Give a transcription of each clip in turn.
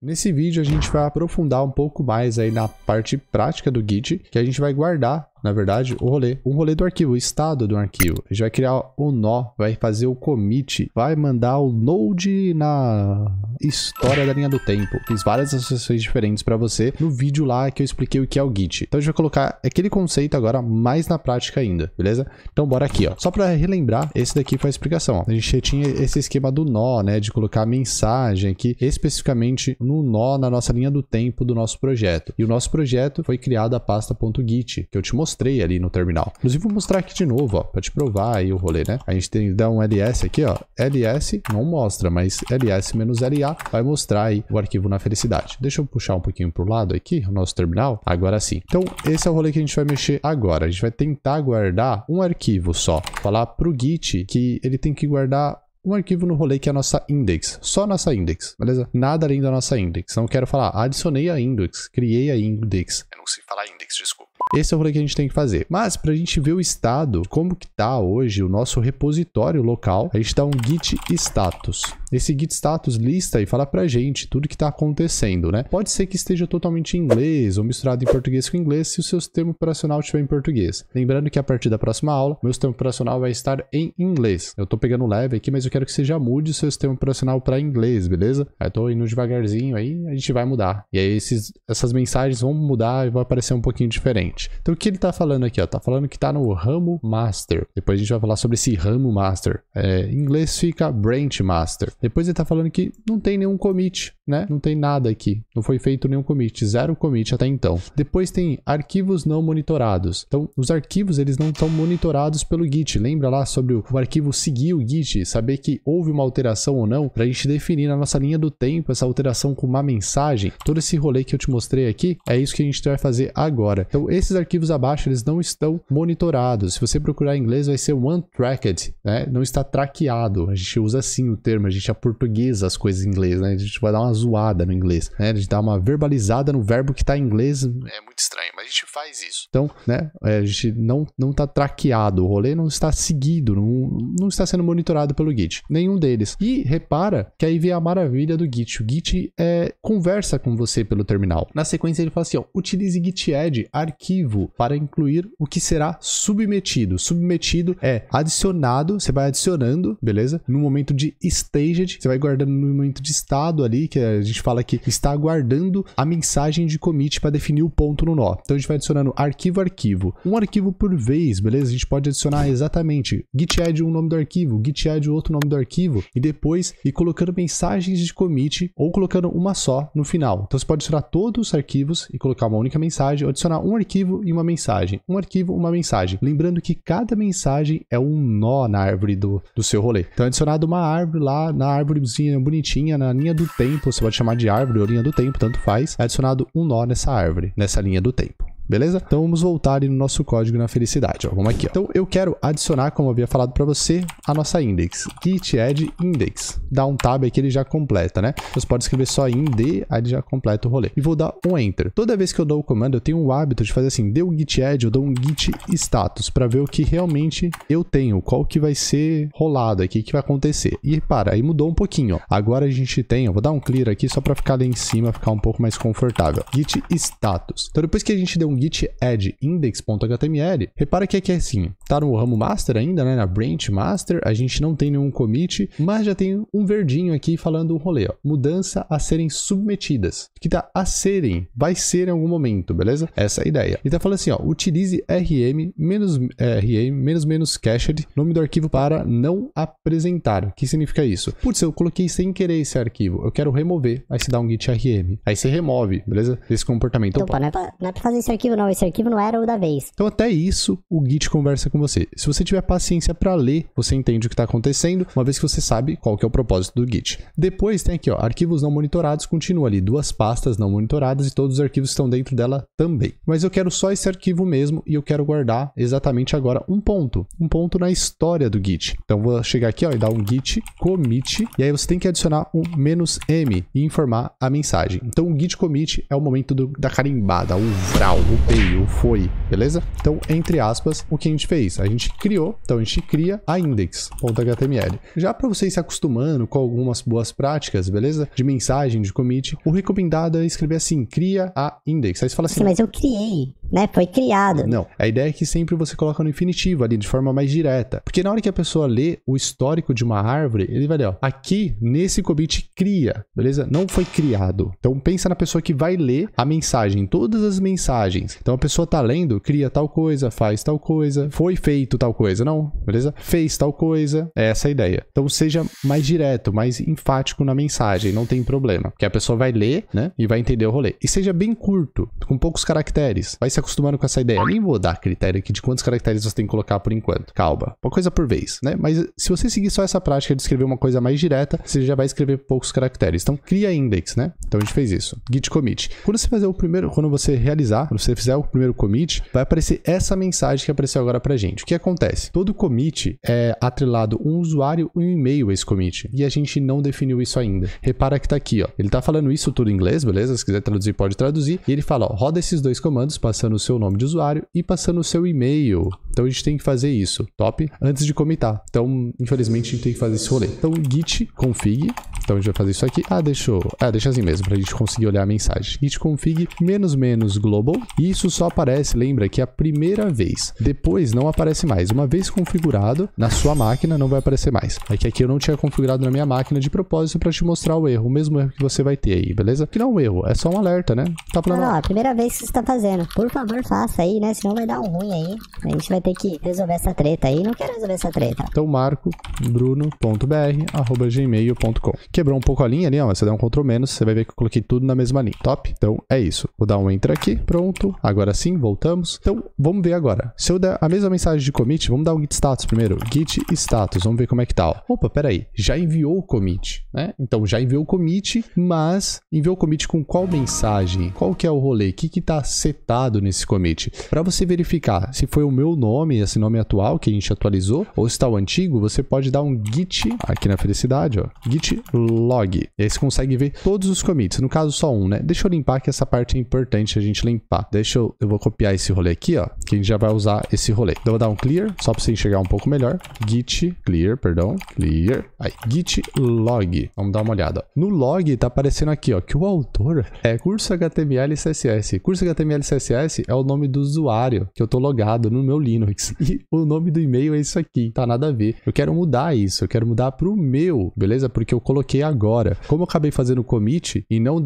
Nesse vídeo a gente vai aprofundar um pouco mais aí na parte prática do Git, que a gente vai guardar na verdade, o rolê. O rolê do arquivo, o estado do arquivo. A gente vai criar o nó, vai fazer o commit, vai mandar o node na história da linha do tempo. Fiz várias associações diferentes para você no vídeo lá que eu expliquei o que é o Git. Então a gente vai colocar aquele conceito agora mais na prática ainda, beleza? Então bora aqui, ó. Só para relembrar, esse daqui foi a explicação. Ó. A gente tinha esse esquema do nó, né, de colocar a mensagem aqui especificamente no nó na nossa linha do tempo do nosso projeto. E o nosso projeto foi criado a pasta .git, que eu te mostrei mostrei ali no terminal. Inclusive, vou mostrar aqui de novo, ó, pra te provar aí o rolê, né? A gente tem que dar um ls aqui, ó. ls não mostra, mas ls-la vai mostrar aí o arquivo na felicidade. Deixa eu puxar um pouquinho pro lado aqui, o nosso terminal. Agora sim. Então, esse é o rolê que a gente vai mexer agora. A gente vai tentar guardar um arquivo só. Falar pro Git que ele tem que guardar um arquivo no rolê que é a nossa index, só a nossa index, beleza? Nada além da nossa index. Não quero falar, adicionei a index, criei a index. Eu é, não sei falar index, desculpa. Esse é o rolê que a gente tem que fazer. Mas para a gente ver o estado, como que tá hoje o nosso repositório local, a gente dá um git status. Esse git status lista e fala pra gente tudo que tá acontecendo, né? Pode ser que esteja totalmente em inglês ou misturado em português com inglês se o seu sistema operacional estiver em português. Lembrando que a partir da próxima aula, meu sistema operacional vai estar em inglês. Eu tô pegando leve aqui, mas eu quero que você já mude o seu sistema operacional para inglês, beleza? Aí eu tô indo devagarzinho aí, a gente vai mudar. E aí esses, essas mensagens vão mudar e vão aparecer um pouquinho diferente. Então o que ele tá falando aqui, ó? Tá falando que tá no ramo master. Depois a gente vai falar sobre esse ramo master. É, em inglês fica branch master. Depois ele tá falando que não tem nenhum commit né? Não tem nada aqui. Não foi feito nenhum commit, zero commit até então. Depois tem arquivos não monitorados. Então, os arquivos eles não estão monitorados pelo Git. Lembra lá sobre o, arquivo seguir o Git, saber que houve uma alteração ou não, para a gente definir na nossa linha do tempo essa alteração com uma mensagem. Todo esse rolê que eu te mostrei aqui é isso que a gente vai fazer agora. Então, esses arquivos abaixo eles não estão monitorados. Se você procurar em inglês, vai ser one-tracked, né? Não está traqueado. A gente usa assim o termo, a gente aportuguesa as coisas em inglês, né? A gente vai dar umas zoada no inglês, né? gente dá uma verbalizada no verbo que tá em inglês é muito estranho gente faz isso. Então, né, é, a gente não, não tá traqueado, o rolê não está seguido, não, não está sendo monitorado pelo Git. Nenhum deles. E repara que aí vem a maravilha do Git. O Git é, conversa com você pelo terminal. Na sequência ele fala assim, ó, utilize Git Add arquivo para incluir o que será submetido. Submetido é adicionado, você vai adicionando, beleza? No momento de staged, você vai guardando no momento de estado ali, que a gente fala que está guardando a mensagem de commit para definir o ponto no nó. Então a gente vai adicionando arquivo arquivo. Um arquivo por vez, beleza? A gente pode adicionar exatamente git add um nome do arquivo, git add outro nome do arquivo e depois ir colocando mensagens de commit ou colocando uma só no final. Então você pode adicionar todos os arquivos e colocar uma única mensagem, ou adicionar um arquivo e uma mensagem, um arquivo, uma mensagem. Lembrando que cada mensagem é um nó na árvore do, do seu rolê. Então é adicionado uma árvore lá na árvorezinha bonitinha, na linha do tempo, você pode chamar de árvore ou linha do tempo, tanto faz. É adicionado um nó nessa árvore, nessa linha do tempo beleza? Então vamos voltar ali no nosso código na felicidade, ó. Vamos aqui, ó. Então eu quero adicionar, como eu havia falado para você, a nossa index. Git add index. Dá um tab aqui, ele já completa, né? Você pode escrever só ind, aí ele já completa o rolê. E vou dar um enter. Toda vez que eu dou o comando, eu tenho o hábito de fazer assim, deu um git add, eu dou um git status para ver o que realmente eu tenho, qual que vai ser rolado aqui, o que vai acontecer. E para, aí mudou um pouquinho, ó. Agora a gente tem, ó, vou dar um clear aqui só para ficar lá em cima, ficar um pouco mais confortável. Git status. Então depois que a gente deu um git add index.html, repara que aqui é assim, tá no ramo master ainda, né, na branch master, a gente não tem nenhum commit, mas já tem um verdinho aqui falando um rolê, ó, mudança a serem submetidas, que tá a serem, vai ser em algum momento, beleza? Essa é a ideia. E tá falando assim, ó, utilize rm menos rm menos menos cached, nome do arquivo para não apresentar. O que significa isso? Putz, eu coloquei sem querer esse arquivo, eu quero remover, aí se dá um git rm, aí você remove, beleza? Esse comportamento. Então, Pô, não, é pra, não é pra fazer esse arquivo não, esse arquivo não era o da vez. Então até isso o git conversa com com você. Se você tiver paciência para ler, você entende o que está acontecendo, uma vez que você sabe qual que é o propósito do Git. Depois tem aqui, ó, arquivos não monitorados, continua ali, duas pastas não monitoradas e todos os arquivos estão dentro dela também. Mas eu quero só esse arquivo mesmo e eu quero guardar exatamente agora um ponto, um ponto na história do Git. Então vou chegar aqui ó, e dar um git commit e aí você tem que adicionar um menos "-m", e informar a mensagem. Então o git commit é o momento do, da carimbada, o vral, o veio, o foi, beleza? Então, entre aspas, o que a gente fez? A gente criou, então a gente cria a index.html. Já para vocês se acostumando com algumas boas práticas, beleza? De mensagem, de commit, o recomendado é escrever assim, cria a index. Aí você fala assim... mas eu criei né? Foi criado. Não. A ideia é que sempre você coloca no infinitivo ali, de forma mais direta. Porque na hora que a pessoa lê o histórico de uma árvore, ele vai ler, ó, aqui, nesse commit, cria, beleza? Não foi criado. Então pensa na pessoa que vai ler a mensagem, todas as mensagens. Então a pessoa tá lendo, cria tal coisa, faz tal coisa, foi feito tal coisa, não, beleza? Fez tal coisa, é essa a ideia. Então seja mais direto, mais enfático na mensagem, não tem problema. Que a pessoa vai ler, né? E vai entender o rolê. E seja bem curto, com poucos caracteres. Vai ser se com essa ideia. Nem vou dar critério aqui de quantos caracteres você tem que colocar por enquanto. Calma. Uma coisa por vez, né? Mas se você seguir só essa prática de escrever uma coisa mais direta, você já vai escrever poucos caracteres. Então, cria index, né? Então, a gente fez isso. Git commit. Quando você fazer o primeiro, quando você realizar, quando você fizer o primeiro commit, vai aparecer essa mensagem que apareceu agora pra gente. O que acontece? Todo commit é atrelado um usuário e um e-mail a esse commit. E a gente não definiu isso ainda. Repara que tá aqui, ó. Ele tá falando isso tudo em inglês, beleza? Se quiser traduzir, pode traduzir. E ele fala, ó, roda esses dois comandos, passando passando o seu nome de usuário e passando o seu e-mail. Então a gente tem que fazer isso, top? Antes de comentar. Então, infelizmente, a gente tem que fazer esse rolê. Então, git config. Então a gente vai fazer isso aqui. Ah, deixou. Ah, deixa assim mesmo, pra gente conseguir olhar a mensagem. Git config menos menos global. E isso só aparece, lembra, que é a primeira vez. Depois não aparece mais. Uma vez configurado, na sua máquina não vai aparecer mais. É que aqui eu não tinha configurado na minha máquina de propósito pra te mostrar o erro. O mesmo erro que você vai ter aí, beleza? Que não é um erro, é só um alerta, né? Tá falando... Não, não, é a primeira vez que você está fazendo. Por favor favor, faça aí, né? Senão vai dar um ruim aí. A gente vai ter que resolver essa treta aí. Não quero resolver essa treta. Então, marco bruno.br@gmail.com. Quebrou um pouco a linha ali, ó, mas você dá um Ctrl menos, você vai ver que eu coloquei tudo na mesma linha. Top? Então, é isso. Vou dar um enter aqui. Pronto. Agora sim, voltamos. Então, vamos ver agora. Se eu der a mesma mensagem de commit, vamos dar o git status primeiro. Git status. Vamos ver como é que tá. Ó. Opa, peraí. Já enviou o commit, né? Então, já enviou o commit, mas enviou o commit com qual mensagem? Qual que é o rolê? O que que tá setado nesse commit. Para você verificar se foi o meu nome, esse nome atual que a gente atualizou, ou se está o antigo, você pode dar um git aqui na felicidade, ó, git log. E aí você consegue ver todos os commits, no caso só um, né? Deixa eu limpar que essa parte é importante a gente limpar. Deixa eu, eu vou copiar esse rolê aqui, ó, que a gente já vai usar esse rolê. Então eu vou dar um clear, só para você enxergar um pouco melhor. Git clear, perdão, clear. Aí, git log. Vamos dar uma olhada. No log tá aparecendo aqui, ó, que o autor é curso HTML CSS. Curso HTML CSS é o nome do usuário que eu tô logado no meu Linux. E o nome do e-mail é isso aqui, tá nada a ver. Eu quero mudar isso, eu quero mudar pro meu, beleza? Porque eu coloquei agora. Como eu acabei fazendo o commit e não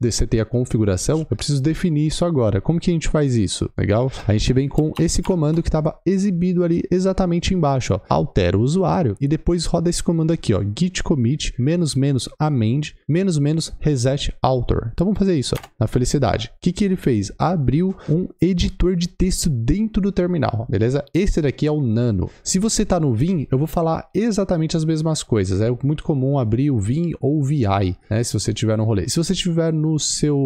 desetei a configuração, eu preciso definir isso agora. Como que a gente faz isso? Legal? A gente vem com esse comando que estava exibido ali exatamente embaixo, ó. Altera o usuário e depois roda esse comando aqui, ó. git commit menos menos amend menos menos reset author. Então vamos fazer isso, ó, na felicidade. O que que ele fez? Abriu um um editor de texto dentro do terminal, beleza? Esse daqui é o Nano. Se você está no Vim, eu vou falar exatamente as mesmas coisas. É muito comum abrir o Vim ou o VI, né? Se você tiver no rolê. Se você tiver no seu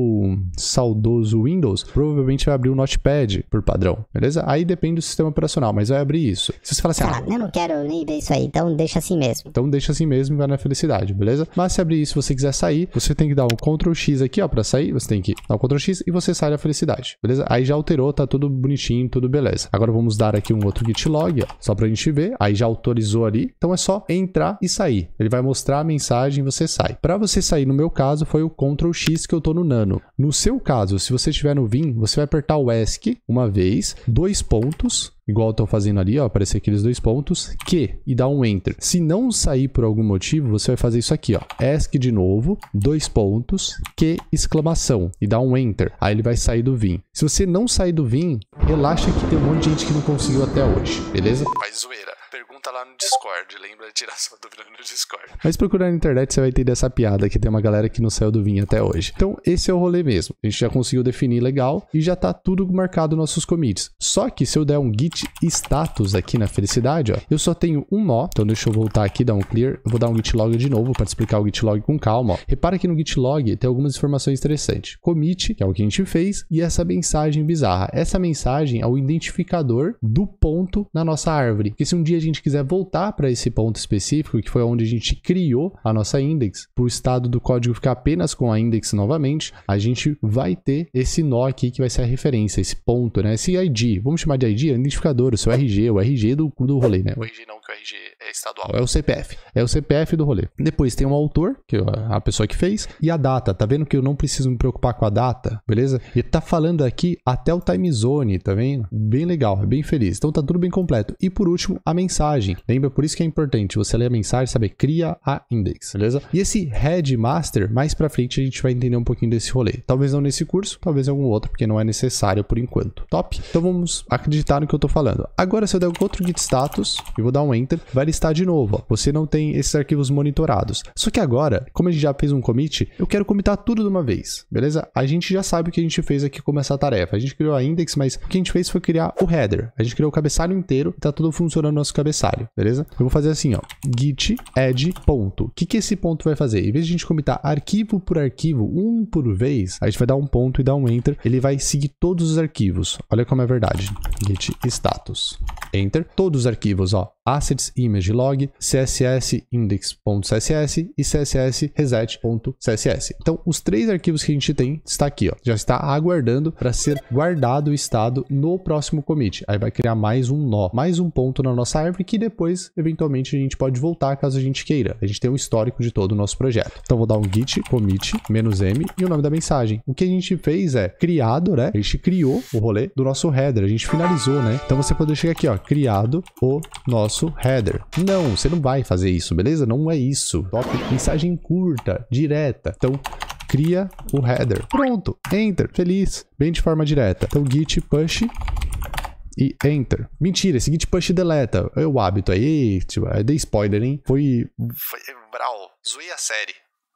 saudoso Windows, provavelmente vai abrir o Notepad por padrão, beleza? Aí depende do sistema operacional, mas vai abrir isso. Se você falar assim, ah, eu não quero nem ver isso aí, então deixa assim mesmo. Então deixa assim mesmo e vai na felicidade, beleza? Mas se abrir isso, você quiser sair, você tem que dar um Ctrl X aqui, ó, para sair, você tem que dar um Ctrl X e você sai da felicidade, beleza? Aí já alterou, tá tudo bonitinho, tudo beleza. Agora vamos dar aqui um outro git log, ó, só pra gente ver. Aí já autorizou ali. Então é só entrar e sair. Ele vai mostrar a mensagem e você sai. Para você sair, no meu caso, foi o Ctrl X que eu tô no nano. No seu caso, se você estiver no Vim, você vai apertar o ESC uma vez, dois pontos, igual eu tô fazendo ali, ó, aparecer aqueles dois pontos, que, e dá um enter. Se não sair por algum motivo, você vai fazer isso aqui, ó, ESC de novo, dois pontos, que, exclamação, e dá um enter. Aí ele vai sair do Vim. Se você não sair do Vim, relaxa que tem um monte de gente que não conseguiu até hoje, beleza? Faz zoeira pergunta tá lá no Discord. Lembra de tirar sua dúvida no Discord. Mas procurar na internet você vai entender essa piada que tem uma galera que não saiu do vinho até hoje. Então, esse é o rolê mesmo. A gente já conseguiu definir legal e já tá tudo marcado nossos commits. Só que se eu der um git status aqui na felicidade, ó, eu só tenho um nó. Então, deixa eu voltar aqui, dar um clear. Eu vou dar um git log de novo para explicar o git log com calma. Ó. Repara que no git log tem algumas informações interessantes. Commit, que é o que a gente fez, e essa mensagem bizarra. Essa mensagem é o identificador do ponto na nossa árvore. Porque se um dia a gente quiser quiser voltar para esse ponto específico, que foi onde a gente criou a nossa index, para o estado do código ficar apenas com a index novamente, a gente vai ter esse nó aqui que vai ser a referência, esse ponto, né? Esse ID, vamos chamar de ID, é identificador, o seu RG, o RG do, do rolê, né? O RG não, RG é, estadual. É o CPF. É o CPF do rolê. Depois tem o um autor, que é a pessoa que fez, e a data. Tá vendo que eu não preciso me preocupar com a data, beleza? E tá falando aqui até o time zone, tá vendo? Bem legal, é bem feliz. Então tá tudo bem completo. E por último, a mensagem. Lembra, por isso que é importante você ler a mensagem, saber cria a index, beleza? E esse head master, mais pra frente a gente vai entender um pouquinho desse rolê. Talvez não nesse curso, talvez em algum outro, porque não é necessário por enquanto. Top? Então vamos acreditar no que eu tô falando. Agora se eu der outro git status e vou dar um enter, Enter, vai listar de novo. Ó. Você não tem esses arquivos monitorados. Só que agora, como a gente já fez um commit, eu quero comitar tudo de uma vez, beleza? A gente já sabe o que a gente fez aqui com essa tarefa. A gente criou a index, mas o que a gente fez foi criar o header. A gente criou o cabeçalho inteiro e tá tudo funcionando no nosso cabeçalho, beleza? Eu vou fazer assim, ó, git add ponto. O que, que esse ponto vai fazer? Em vez de a gente comitar arquivo por arquivo, um por vez, a gente vai dar um ponto e dar um enter. Ele vai seguir todos os arquivos. Olha como é verdade. Git status. Enter. Todos os arquivos, ó. AC assets image log, css index.css e css reset.css. Então, os três arquivos que a gente tem está aqui, ó, já está aguardando para ser guardado o estado no próximo commit. Aí vai criar mais um nó, mais um ponto na nossa árvore que depois, eventualmente, a gente pode voltar caso a gente queira. A gente tem um histórico de todo o nosso projeto. Então, vou dar um git commit m e o nome da mensagem. O que a gente fez é criado, né? A gente criou o rolê do nosso header, a gente finalizou, né? Então, você pode chegar aqui, ó, criado o nosso header. Não, você não vai fazer isso, beleza? Não é isso. Top, mensagem curta, direta. Então, cria o header. Pronto, enter, feliz, bem de forma direta. Então, git push e enter. Mentira, esse git push deleta. É o hábito aí, tipo, é de spoiler, hein? Foi... Foi brau, zoei a série.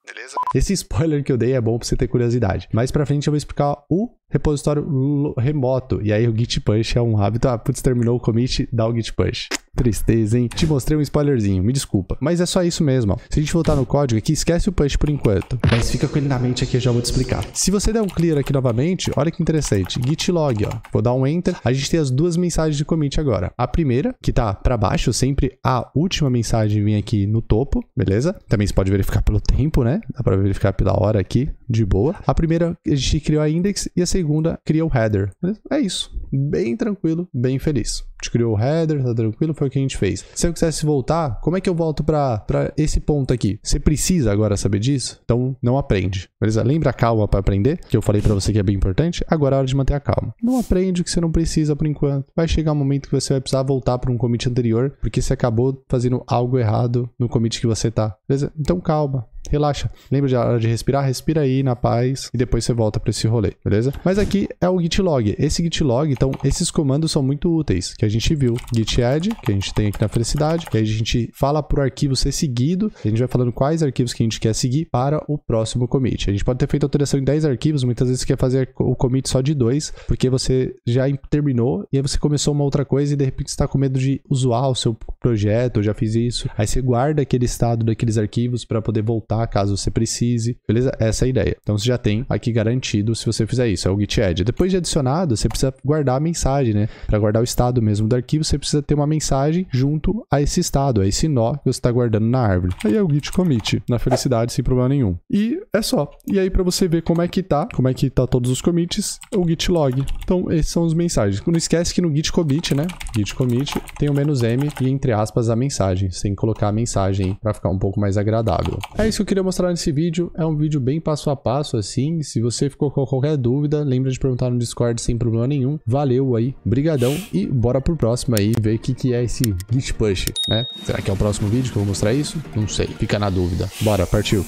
Beleza? Esse spoiler que eu dei é bom pra você ter curiosidade. Mais pra frente eu vou explicar o repositório remoto. E aí o git push é um hábito. Ah, putz, terminou o commit, dá o git push. Tristeza, hein? Te mostrei um spoilerzinho, me desculpa. Mas é só isso mesmo, ó. Se a gente voltar no código aqui, esquece o push por enquanto. Mas fica com ele na mente aqui, eu já vou te explicar. Se você der um clear aqui novamente, olha que interessante. Git log, ó. Vou dar um enter. A gente tem as duas mensagens de commit agora. A primeira, que tá pra baixo, sempre a última mensagem vem aqui no topo, beleza? Também você pode verificar pelo tempo, né? Dá pra verificar pela hora aqui, de boa. A primeira, a gente criou a index e a segunda segunda cria o header. É isso. Bem tranquilo, bem feliz. A gente criou o header, tá tranquilo, foi o que a gente fez. Se eu quisesse voltar, como é que eu volto para esse ponto aqui? Você precisa agora saber disso? Então não aprende. Beleza? Lembra a calma para aprender, que eu falei para você que é bem importante? Agora é hora de manter a calma. Não aprende o que você não precisa por enquanto. Vai chegar um momento que você vai precisar voltar para um commit anterior, porque você acabou fazendo algo errado no commit que você tá. Beleza? Então calma, relaxa. Lembra de hora de respirar? Respira aí na paz e depois você volta para esse rolê, beleza? Mas aqui é o git log. Esse git log, então, esses comandos são muito úteis, que a gente viu. git add, que a gente tem aqui na felicidade, que a gente fala pro arquivo ser seguido, a gente vai falando quais arquivos que a gente quer seguir para o próximo commit. A gente pode ter feito alteração em 10 arquivos, muitas vezes você quer fazer o commit só de dois, porque você já terminou e aí você começou uma outra coisa e de repente está com medo de usar o seu projeto, eu já fiz isso. Aí você guarda aquele estado daqueles arquivos para poder voltar tá? Caso você precise, beleza? Essa é a ideia. Então você já tem aqui garantido se você fizer isso, é o git add. Depois de adicionado, você precisa guardar a mensagem, né? Para guardar o estado mesmo do arquivo, você precisa ter uma mensagem junto a esse estado, a esse nó que você está guardando na árvore. Aí é o git commit, na felicidade, sem problema nenhum. E é só. E aí para você ver como é que tá, como é que tá todos os commits, é o git log. Então esses são os mensagens. Não esquece que no git commit, né? Git commit tem o menos "-m" e entre aspas a mensagem, sem colocar a mensagem para ficar um pouco mais agradável. É isso eu queria mostrar nesse vídeo. É um vídeo bem passo a passo, assim. Se você ficou com qualquer dúvida, lembra de perguntar no Discord sem problema nenhum. Valeu aí, brigadão. E bora pro próximo aí, ver o que, que é esse Git Push, né? Será que é o próximo vídeo que eu vou mostrar isso? Não sei, fica na dúvida. Bora, partiu!